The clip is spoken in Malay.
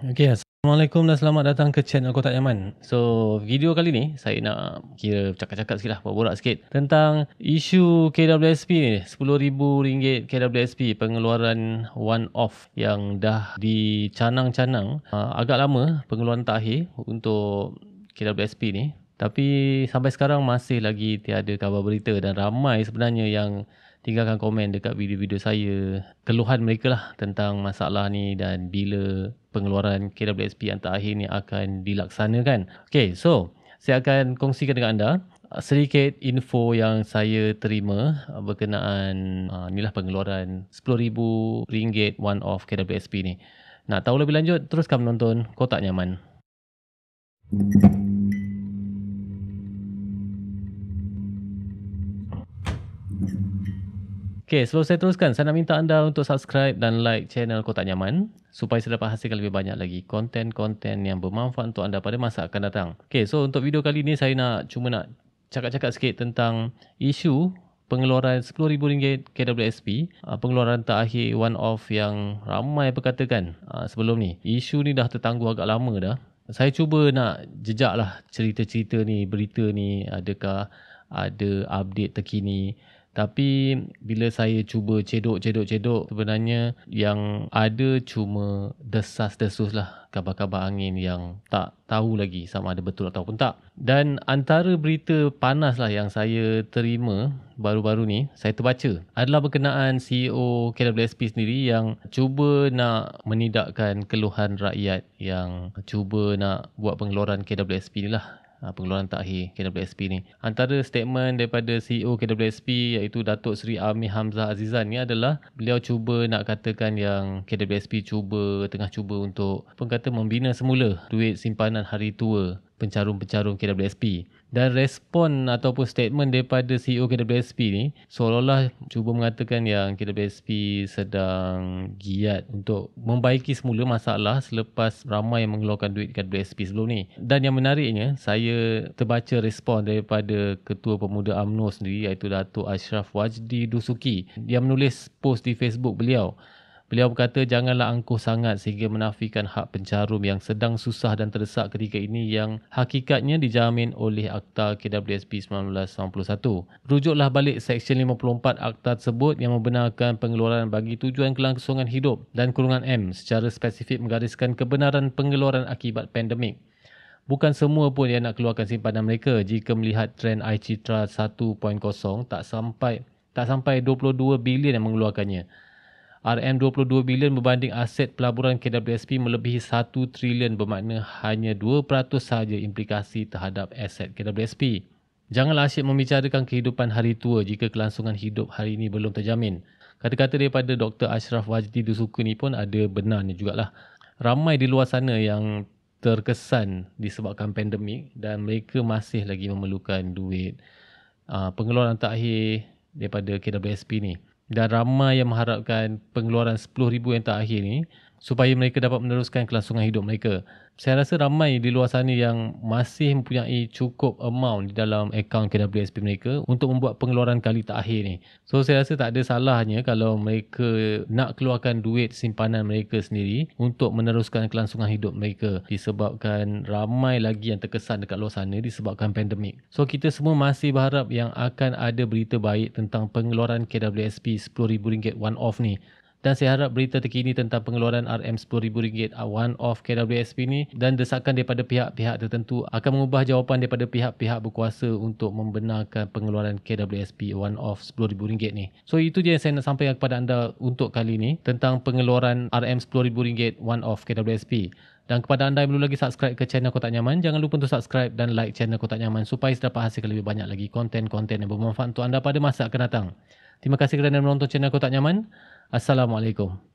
Okay, Assalamualaikum dan selamat datang ke channel Kota Yaman. So, video kali ni saya nak kira cakap-cakap sikit lah, borak-borak sikit tentang isu KWSP ni. RM10,000 KWSP pengeluaran one-off yang dah dicanang-canang. Ha, agak lama pengeluaran terakhir untuk KWSP ni. Tapi sampai sekarang masih lagi tiada kabar berita dan ramai sebenarnya yang tinggalkan komen dekat video-video saya keluhan mereka lah tentang masalah ni dan bila pengeluaran KWSP yang terakhir ini akan dilaksanakan. Okay, so saya akan kongsikan dengan anda uh, sedikit info yang saya terima uh, berkenaan uh, inilah pengeluaran RM10,000 one of KWSP ni. Nak tahu lebih lanjut, teruskan menonton Kotak Nyaman. Thank you. Okay, sebelum saya teruskan, saya nak minta anda untuk subscribe dan like channel Kotak Nyaman supaya saya dapat hasilkan lebih banyak lagi konten-konten yang bermanfaat untuk anda pada masa akan datang. Okay, so untuk video kali ini saya nak cuma nak cakap-cakap sikit tentang isu pengeluaran RM10,000 KWSP, uh, pengeluaran terakhir one-off yang ramai berkatakan uh, sebelum ni. Isu ni dah tertangguh agak lama dah. Saya cuba nak jejaklah cerita-cerita ni, berita ni, adakah ada update terkini. Tapi bila saya cuba cedok-cedok-cedok sebenarnya yang ada cuma desas-desus lah kabar-kabar angin yang tak tahu lagi sama ada betul ataupun tak. Dan antara berita panas lah yang saya terima baru-baru ni, saya terbaca adalah berkenaan CEO KWSP sendiri yang cuba nak menidakkan keluhan rakyat yang cuba nak buat pengeluaran KWSP ni lah Ha, pengeluaran takhir KWSP ni. Antara statement daripada CEO KWSP iaitu Datuk Seri Ami Hamzah Azizan ni adalah beliau cuba nak katakan yang KWSP cuba, tengah cuba untuk pengkata membina semula duit simpanan hari tua pencarum-pencarum KWSP. Dan respon ataupun statement daripada CEO KWSP ni seolah-olah cuba mengatakan yang KWSP sedang giat untuk membaiki semula masalah selepas ramai yang mengeluarkan duit dekat KWSP sebelum ni. Dan yang menariknya, saya terbaca respon daripada Ketua Pemuda AMNO sendiri iaitu Datuk Ashraf Wajdi Dusuki yang menulis post di Facebook beliau Beliau berkata janganlah angkuh sangat sehingga menafikan hak pencarum yang sedang susah dan terdesak ketika ini yang hakikatnya dijamin oleh Akta KWSP 1991. Rujuklah balik Seksyen 54 Akta tersebut yang membenarkan pengeluaran bagi tujuan kelangsungan hidup dan kurungan M secara spesifik menggariskan kebenaran pengeluaran akibat pandemik. Bukan semua pun yang nak keluarkan simpanan mereka jika melihat trend iCitra 1.0 tak sampai tak sampai 22 bilion yang mengeluarkannya. RM22 bilion berbanding aset pelaburan KWSP melebihi 1 trilion bermakna hanya 2% sahaja implikasi terhadap aset KWSP. Janganlah asyik membicarakan kehidupan hari tua jika kelangsungan hidup hari ini belum terjamin. Kata-kata daripada Dr. Ashraf Wajdi Dusuka ni pun ada benarnya jugalah. Ramai di luar sana yang terkesan disebabkan pandemik dan mereka masih lagi memerlukan duit uh, pengeluaran terakhir daripada KWSP ni dan ramai yang mengharapkan pengeluaran 10000 yang terakhir ni supaya mereka dapat meneruskan kelangsungan hidup mereka. Saya rasa ramai di luar sana yang masih mempunyai cukup amount di dalam akaun KWSP mereka untuk membuat pengeluaran kali terakhir ni. So saya rasa tak ada salahnya kalau mereka nak keluarkan duit simpanan mereka sendiri untuk meneruskan kelangsungan hidup mereka disebabkan ramai lagi yang terkesan dekat luar sana disebabkan pandemik. So kita semua masih berharap yang akan ada berita baik tentang pengeluaran KWSP RM10,000 one off ni dan saya harap berita terkini tentang pengeluaran RM10,000 uh, one off KWSP ini dan desakan daripada pihak-pihak tertentu akan mengubah jawapan daripada pihak-pihak berkuasa untuk membenarkan pengeluaran KWSP one off RM10,000 ini. So itu je yang saya nak sampaikan kepada anda untuk kali ini tentang pengeluaran RM10,000 one off KWSP. Dan kepada anda yang belum lagi subscribe ke channel Kotak Nyaman, jangan lupa untuk subscribe dan like channel Kotak Nyaman supaya dapat hasilkan lebih banyak lagi konten-konten yang bermanfaat untuk anda pada masa akan datang. Terima kasih kerana menonton channel Kotak Nyaman. Assalamualaikum.